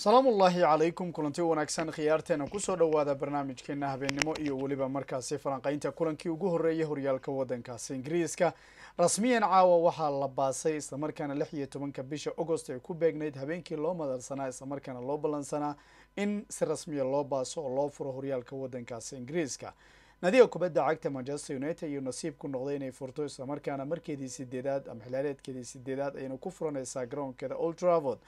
salaamullaahi calaykum kulanti wanaagsan khiyaarteena kusoo dhawaada barnaamijkeena habeennimo iyo weliba markaasi falanqaynta kulankii ugu horreeyay horyaalka waddankaasi ingiriiska rasmiyan caawa waxaa la baasay islamarkaana lix iyo tobanka bisha agost ay ku beegnayd habeenkii loo madalsanaa islamarkaana loo ballansanaa in si rasmiya loo baaso oo loo furo horyaalka waddankaasi ingiriiska naadiga kubadda cagta manchester united ayuu nasiib ku noqday inay furto islamarkaana markeedii sideedaad ama xilaaleedkeedii sideedaad aynu ku furanaysaa garoonkeeda old travod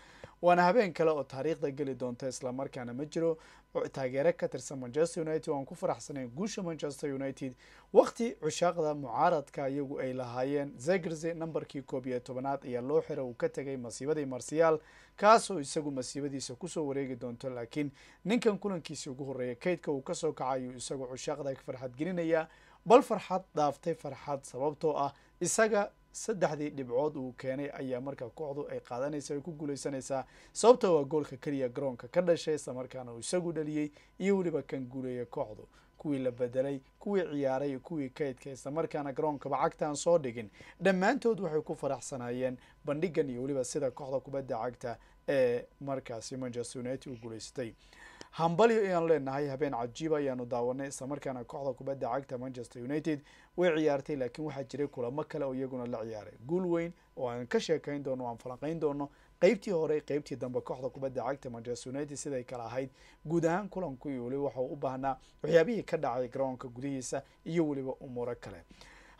waana habeen kale oo taariikhda geli doonta islamarkaana ma jiro taageere ka tirsan manchester united waan ku faraxsanay guusha manchester united waqti cushaaqda mucaaradka iyagu ay lahaayeen zegirze nambarkii koob iyo tobanaad ayaa loo xira uu ka tegay masiibadii marsiyaal kaasoo isagu masiibadiisa kusoo wareegi doonto laakiin ninkan kulankiisii ugu horreeya kaydka uu kasoo kaca ayuu isagu cushaaqda farxad gelinayaa bal farxad dhaaftay farxad sababtoo ah isaga saddexdii dhibcood uu keenay ayaa markaa kooxdu ay qaadanaysa ay ku guuleysanaysaa sababta waa goolka keliya garoonka ka dhashay islamarkaana uu isagu dhaliyey iyo weliba kan guuleeya kooxdu kuwii la bedelay kuwii ciyaaray kuwii kaydka islamarkaana garoonkaba cagtaan soo dhigin dhammaantood waxay ku faraxsanaayeen bandhigan iyo weliba sida kooxda kubadda cagta ee markaasi manchester united u guuleysatay hambalyo ayaan leenahay habeen cajiib ayaanu daawanay islamarkaana kooxda kubadda cagta manchester united way ciyaartay laakiin waxaa jiray kulamo kale oo iyaguna la ciyaaray guul weyn oo aan ka sheekayn doono o aan falanqayn doono qeybtii hore qeybtii dambe kooxda kubadda cagta manchester united siday kala ahayd guud ahaan kulankii weli waxau u baahnaa waxyaabihii ka dhacay garoonka gudihiisa iyo weliba umuuro kale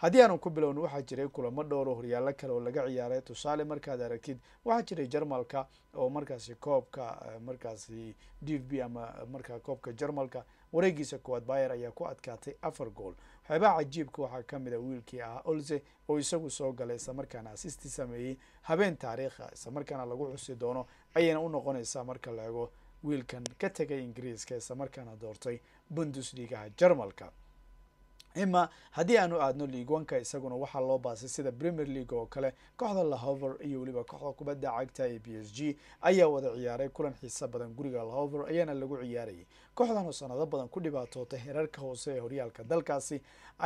haddii aanu ku bilowno waxaa jiray kulamo dhowro ah horyaallo kale oo laga ciyaaray tusaale markaad aragtid waxaa jiray jarmalka oo markaasi koobka eh, markaasi d v b ama markaa koobka jarmalka wareegiisa koowaad bayer ayaa ku adkaatay afar gool waxyaabaha cajiibka waxaa ka mid a ah wiilkii ah olze oo isagu soo galay islamarkaana asisti sameeyey habeen taariikha islamarkaana lagu xusi doono ayayna u noqonaysaa marka la ego wiilkan ka tegay ingiriiska islamarkaana doortay bundusligaha jarmalka ima haddii aanu aadno league isaguna waxaa loo baasay sida premier league oo kale kooxda lahover iyo weliba kooxda kubadda cagta ee b s g ayaa wada ciyaaray kulan xiise badan guriga lahover ayaana lagu ciyaarayay kooxdan oo sanado badan ku dhibaatootay heerarka hoose ee horyaalka dalkaasi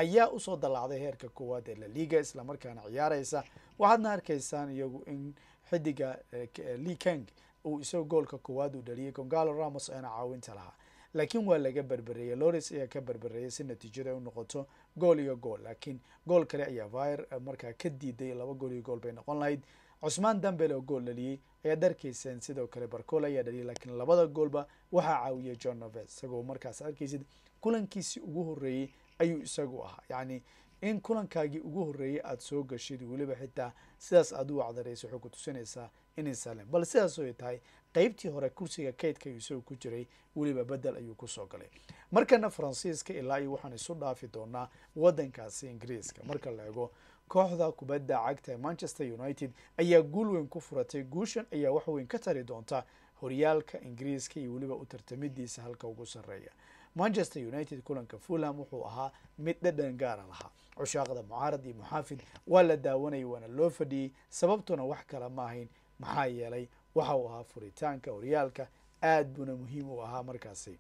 ayaa usoo dallaacday heerka koowaad ee la laliga islamarkaana ciyaaraysa waxaadna arkaysaan iyagu in xidiga eh, likeng uu isagoo goolka koowaad uu dhaliyay gongalo ramos eena caawinta lahaa laakiin waa laga berbereeyey loris ayaa ka berbereeyay si natiijada ay u noqoto gool iyo gool laakiin gool kale ayaa vir eh, markaa ka diiday laba gool iyo gool bay noqon lahayd cusmaan dambele oo gool dhaliyey ayaa darkaysan sidoo kale barcol ayaa dhaliyay laakiin labada goolba waxaa caawiyay john noves isagoo markaas arkaysid kulankiisii ugu horreeyey ayuu isagu ahaa yacni in kulankaagii ugu horreeyey aada soo gashid weliba xitaa sidaas aad u wacdarayso waxay ku tusinaysaa inay saaleen bal sidaasoo ay tahay qeybtii hore kursiga kaydka isagoo ku jiray weliba bedel ayuu kusoo galay markana faransiiska ilaa iyo waxaan isu dhaafi doonaa waddankaasi ingiriiska marka la ego kooxda kubadda cagta ee manchester united ayaa guul weyn ku furatay guushan ayaa wax weyn ka tari doonta horyaalka ingiriiska iyo weliba u tartamidiisa halka ugu sarreeya manchester united kulanka fulham wuxuu ahaa mid dhadhan gaara ah lahaa cushaaqda mucaarad iyo muxaafid waa la daawanayay waana loo fadhiyey sababtuna wax kala ma ahayn maxaa yeelay waxa uu ahaa furitaanka horyaalka aad buuna muhiim u ahaa markaasi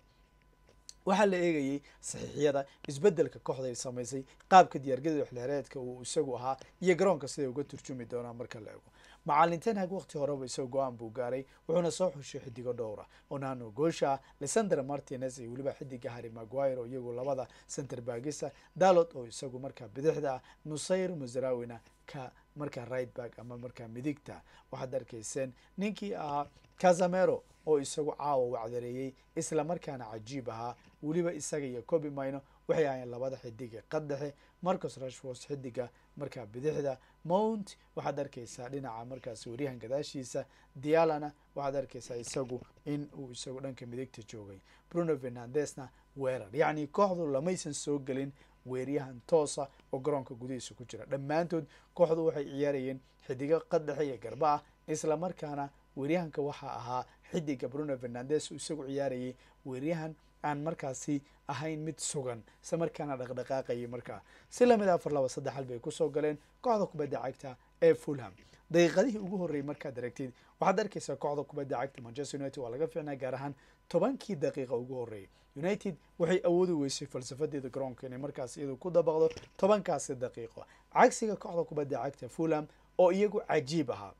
waxaa la eegayay saxiixyada isbeddelka kooxda ay samaysay qaabka diyaargadida waxdheereedka uu isagu ahaa iyo garoonka siday uga turjumi doonaa marka la ego macalin tenhag waqti horeba isagoo go-aan buu gaaray wuxuuna soo xushay xidigo dhowra onano goosha ah lisandra martinez iyo weliba xidiga harry maguire oo iyagu labada centerbagisa baagisa dalot oo isagu markaa bidixda ah nusayr musrawina ka markaa right back ama markaa midigta waxaad arkayseen ninkii ahaa casamero oo isagu caawa wacdareeyey isla markaana cajiib ahaa weliba isaga iyo cobi mino waxay ahaayeen labada xidiga qadaxe marcos rashford xidiga markaa bidixda mount waxaad arkaysaa dhinaca markaas waryahan gadaashiisa dialana waxaad arkaysaa isagu in uu isagu dhanka midigta joogay bruno fernandesna weerar yacni kooxdu lamaysan soo gelin weeryahan toosa oo garoonka gudihiisa ku jira dhammaantood kooxdu waxay ciyaarayeen xidigo qadhexe iyo garba ah islamarkaana weeryahanka waxaa ahaa xidiga bruno fernandes uu isagu ciyaarayay weeryahan aan markaasi ahayn mid sugan isla markaana dhaqdhaqaaqayay markaa si lamid ah afar laba saddex hal kusoo galeen kooxda kubadda cagta ee fulham daqiiqadihii ugu horreeyey markaad aragtid waxaad arkaysaa kooxda kubadda cagta manchester united waa laga fiicnaa gaar ahaan tobankii daqiiqa ugu horreeyay united waxay awoodi weysay falsafadeeda garoonka inay markaas iyadu ku dabaqdo tobankaasi daqiiqo cagsiga kooxda kubadda cagta fulam oo iyagu cajiib ahaa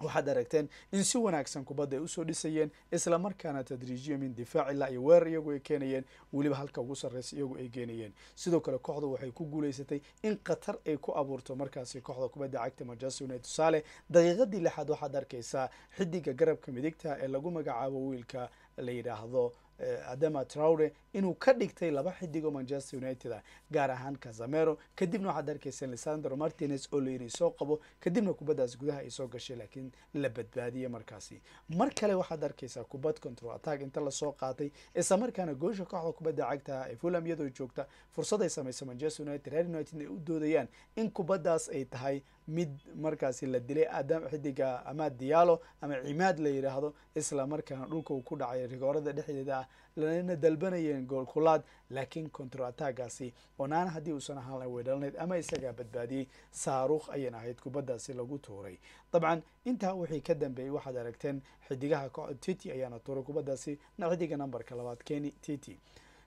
waxaad aragteen in si wanaagsan kubadda ay usoo dhisayeen islamarkaana tadriijiya min difaac ilaa iyo weerar iyagu ay keenayeen weliba halka ugu sarreysa iyagu ay keenayeen sidoo kale kooxdu waxay ku guuleysatay in qatar ay ku abuurto markaasi kooxda kubadda cagta manchester united tusaale daqiiqadii lixaad waxaad arkaysaa xidiga garabka midigta ee lagu magacaabo wiilka la yidhaahdo Eh, adama traure inuu ka dhigtay laba xidigoo manchester united ah gaar ahaan casamero kadibna waxaad arkaysa lisandro martinez oo layiri soo qabo kadibna kubaddaas gudaha ay soo gashay laakiin la badbaadiyey markaasi mar kale waxaad arkaysaa kubad control attack inta lasoo qaatay isla markaana goosha kooxda kubadda cagta ah ee fulam iyadoo joogta fursaday ay manchester united reer united ay u doodayaan in kubaddaas ay tahay mid markaasi la dilay aadam xidiga ama diyaalo ama cimaad la yidhaahdo isla markaana dhulka uu ku dhacay rigoorada dhexdeeda ah lana dalbanayeen goolkulaad laakiin control attagaasi onaana haddii uusan ahaan lahayn ama isagaa badbaadiyey saaruukh ayay ahayd kubaddaasi lagu tuuray dabcan intaa wixii ka dambeeyey waxaad aragteen xidigaha tt ayaana tuuray kubadaasi xidiga numberka labaad keni tt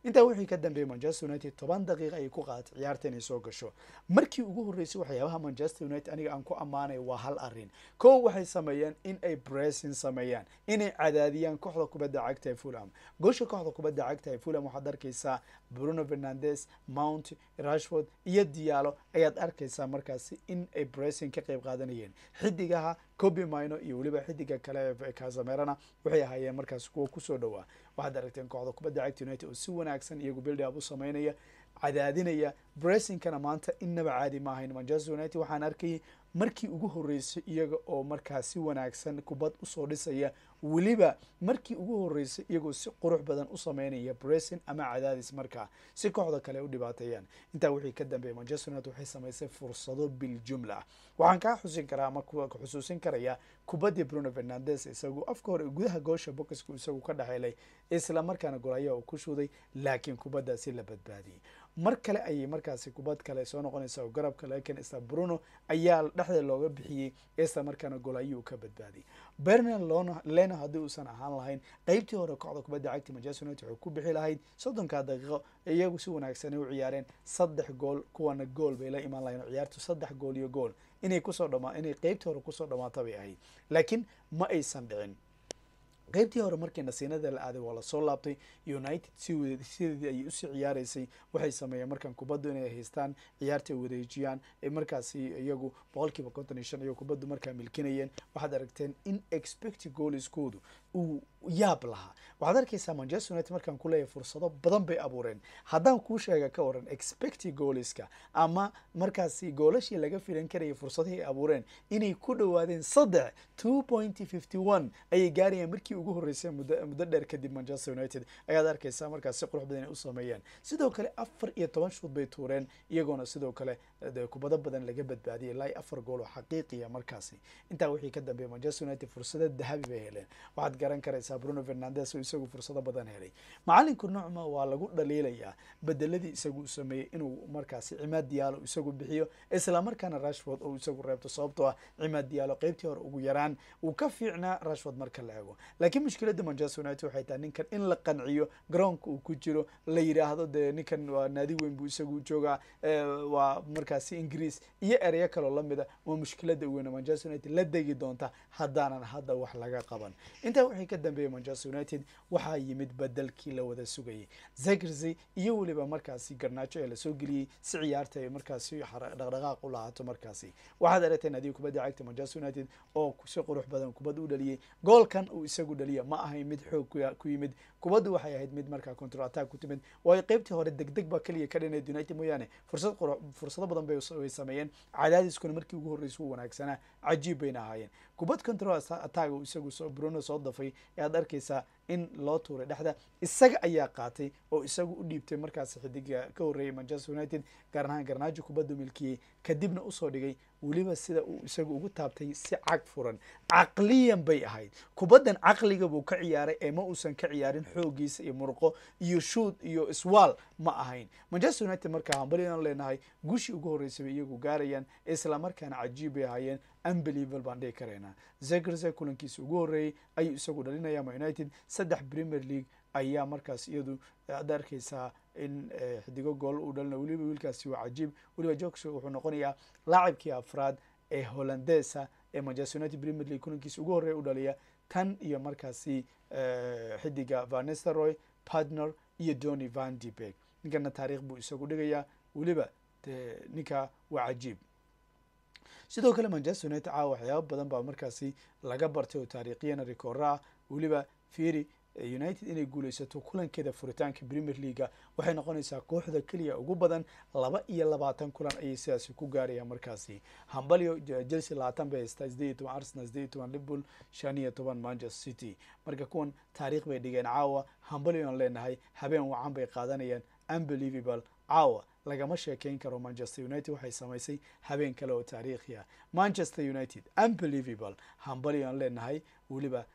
intaa wixii ka dambeeyey manchester united toban daqiiqa ayay ku qaadatay ciyaarta inay soo gasho markii ugu horreysay waxyaabaha manchester united aniga aan ku ammaanay waa hal arrin kow waxay sameeyeen inay ay sameeyaan inay cadaadiyaan kooxda kubadda cagta ee fulham goosha kooxda kubadda cagta ee fulham waxaad arkaysaa bruno fernandes mount rashford iyo diyaalo ayaad arkaysaa markaasi in ay bressing ka qayb qaadanayeen xidigaha kobi mino iyo weliba xidiga kale kasamerana waxay ahaayeen markaas kuwa kusoo dhowaa waxaad aragteen kooxda kubadda cagta united oo si wanaagsan iyagu buildi u samaynaya cadaadinaya bressingkana maanta inaba caadi maahayn manchester united waxaan arkayay markii ugu horreysay iyaga oo markaa si wanaagsan kubad usoo dhisaya weliba markii ugu horreysay iyagoo si qurux badan u sameynaya bresin ama cadaadis markaa si kooxda kale u dhibaateeyaan intaa wixii ka dambeeyay manchester united waxay samaysay fursado biljumla waxaan kaa xusin karaa ama xusuusin karayaa kubaddii bruno fernandes isagu afka hore gudaha goosha bokiska isagu ka dhexeelay islamarkaana golayaha uu ku shuuday laakiin kubaddaasi la badbaadiyey mar kale ayay markaasi kubad kale soo noqonaysa oo garabka kale ken bruno ayaa dhexdeed looga bixiyey ester markaana gool ayuu ka badbaaday bernan lena haddii uusan ahaan lahayn qeybtii hore kooxda kubadda cagti manchester united waxay ku bixi lahayd soddonka daqiiqo iyagu si wanaagsan u ciyaareen saddex gool kuwana gool bay la imaan lahayn oo ciyaartu saddex gool iyo gool inay kusoo dhama inay qeybtii hore kusoo dhamaata bay ahayd laakiin ma aysan dhicin qaybtii hore markii nasiinada la aaday waa lasoo laabtay united si ayay usii ciyaaraysay waxay sameeyeen markaan kubaddu inay haystaan ciyaarta ay wareejiyaan markaasi iyagu boqolkiiba konton iyo shan iyagoo kubaddu markaa milkinayeen waxaad aragteen in expecti gooliskoodu uu yaab lahaa waxaad arkaysaa manchester united markaan ku leeyahay fursado badan bay abuureen haddaan kuu sheega ka waran expecti gooliska ama markaasi goolashii laga filan karayay fursadihii ay abuureen inay ku dhowaadeen saddex two point fifty one ayay gaarayaan markii ugu horreysay muddo muddo dheer kadib manchester united ayaad arkaysaa markaasi qurux badan inay u sameeyeen sidoo kale afar iyo toban shuud bay tuureen iyagoona sidoo kale de kubado badan laga badbaadiyay ilaa afar gool oo xaqiiqiya ah markaasi intaa wixii ka dambeeyay manchester united fursado dahabi bay heleen waxaad garan karaysaa bruno fernandes oo isagu fursado badan helay macalinku nucma waa lagu dhaliilayaa bedeladii isagu sameeyey inuu markaasi cimaad diyaalo isagu bixiyo islamarkaana rashford oo isagu reebto sababtoo ah cimaad diyaalo qeybtii hore ugu yaraan uu ka fiicnaa rashford marka la eego laakiin mushkiladda manchester united waxay tahay ninkan in la qanciyo garoonka uu ku jiro la yidhaahdo dee ninkan waa naadi weyn buu isagu joogaa waa marka dalkaasi ingiriis iyo ereyo kaloo lamida oo ah, mushkilada uweyn manchester united la degi doonta haddaanan hadda wax laga qaban intaa wixii ka dambeeyay manchester united waxaa yimid bedelkii la wada sugayay zegrzi iyo weliba markaasi garnaajo ee lasoo geliyey si ciyaarta ay markaasi dhaqdhaqaaq u lahaato markaasi waxaad aragteen adiga kubadda cagta manchester united oo si qurux badan kubad u dhaliyey goolkan uu isagu dhaliya ma ahay mid xoog ku yimid kubaddu waxay ahayd mid markaa control attack ku timid waayo qaybtii hore deg baa keliya ka dhanayd united mooyaane fursad fursado badan badan bay sameeyeen cadaadiskuna markii ugu horreysa u wanaagsanaa cajiib bayna ahaayeen kubad control ataga uu isagu soo bruno soo dafay ayaad arkaysaa in loo tuuray dhexda isaga ayaa qaatay oo isaga u dhiibtay markaas xidiga ka horreeyay manchester united gaar ahaan garnaajo kubadda milkiyey kadibna usoo dhigay weliba sida uu isagu ugu taabtay si cag furan caqliyan bay ahayd kubaddan caqliga buu ka ciyaaray ee ma uusan ka ciyaarin xoogiisa iyo murqo iyo shuud iyo iswaal ma ahayn manchester united markaa hambalyaan leenahay guushii ugu horreysa bay iyagu gaarayaan islamarkaana cajiib bay ahaayeen unbelieval baan dhihi karaynaa zegrze kulankiisa ugu horreeyey ayuu isagu dhalinayaama united saddex premier league ayaa markaas iyadu eh, ad arkaysaa in eh, xidigo gool uu dhalina weliba wiilkaasi waa cajiib weliba jokes wuxuu noqonayaa laacibkii afraad ee holandesa ee manchester united premier league kulankiisa ugu horreya u dhaliya tan iyo markaasi eh, xidiga vanesteroy partner iyo dony van de beg ninkana taarikh buu isagu dhigayaa weliba de ninka waa cajiib sidoo kale manchester united caawa waxyaaba badan baa markaasi laga bartay oo taariikhiyana rikoora ah weliba fieri united inay guuleysato kulankeeda furitaanka premier leaga waxay noqonaysaa kooxda keliya ugu badan laba iyo labaatan kulan ayay sidaasi ku gaarayaan markaasi hambalyo chelsea labaatan bay haystaa sideed iyo toban arsenal sideed iyo toban liverpool shan iyo toban manchester city marka kuwan taariikh bay dhigeen caawa hambalyo aan leenahay habeen wacan bay qaadanayaan unbelievable caawa lagama sheekeyn karo manchester united waxay samaysay habeen kale oo taariikhiya manchester united unbelievable hambalyo aan leenahay weliba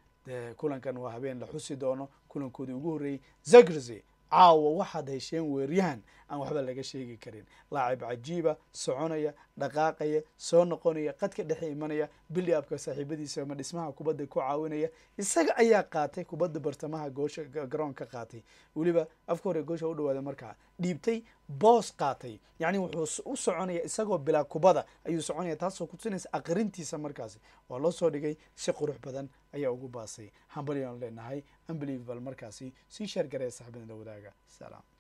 kulankan waa habeen la xusi doono kulankoodii ugu horreeyey zagrze caawa waxaad hesheen weeryahan aan waxba laga sheegi karin laacib cajiiba soconaya dhaqaaqaya soo noqonaya qadka dhexe imanaya abka saaxiibadiisa ma dhismaha kubadda ku caawinaya isaga ayaa qaatay kubadda bartamaha goosha garoonka qaatay weliba afka hore goosha u dhawaaday markaa dhiibtay boos qaatay yacni wuxuu u soconaya isagoo bilaa kubada ayuu soconaya taasoo kutusinaysa aqrintiisa markaasi waa loo soo dhigay si qurux badan ayaa ugu baasay hambaliyaanu leenahay unbelievable markaasi sii sheer garee saxibadin la wadaaga salaam